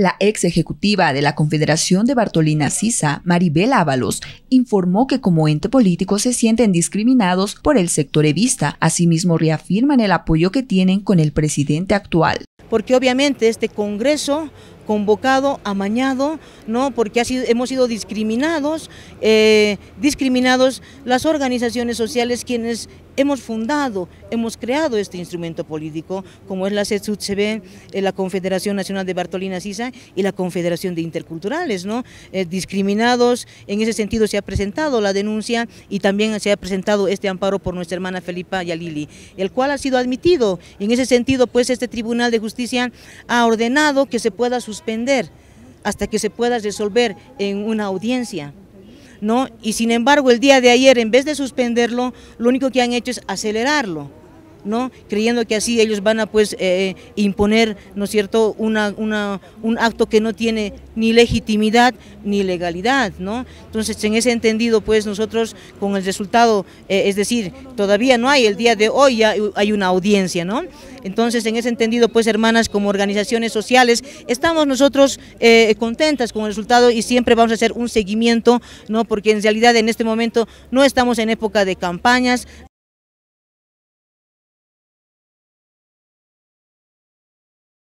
La ex ejecutiva de la Confederación de Bartolina Sisa, Maribel Ábalos, informó que como ente político se sienten discriminados por el sector evista. Asimismo, reafirman el apoyo que tienen con el presidente actual. Porque obviamente este Congreso convocado, amañado, ¿no? porque hemos sido discriminados, eh, discriminados las organizaciones sociales quienes hemos fundado, hemos creado este instrumento político, como es la CETSUTCB, eh, la Confederación Nacional de Bartolina Sisa y la Confederación de Interculturales, ¿no? Eh, discriminados, en ese sentido se ha presentado la denuncia y también se ha presentado este amparo por nuestra hermana Felipa Yalili, el cual ha sido admitido. En ese sentido, pues este Tribunal de Justicia ha ordenado que se pueda sus suspender hasta que se pueda resolver en una audiencia. ¿no? Y sin embargo, el día de ayer, en vez de suspenderlo, lo único que han hecho es acelerarlo creyendo que así ellos van a pues eh, eh, imponer ¿no es cierto? un acto que no tiene ni legitimidad ni legalidad. ¿no? Entonces en ese entendido pues nosotros con el resultado, eh, es decir, todavía no hay, el día de hoy hay una audiencia. ¿no? Entonces en ese entendido pues hermanas como organizaciones sociales estamos nosotros contentas con el resultado y siempre vamos a hacer un seguimiento ¿no? porque en realidad en este momento no estamos en época de campañas,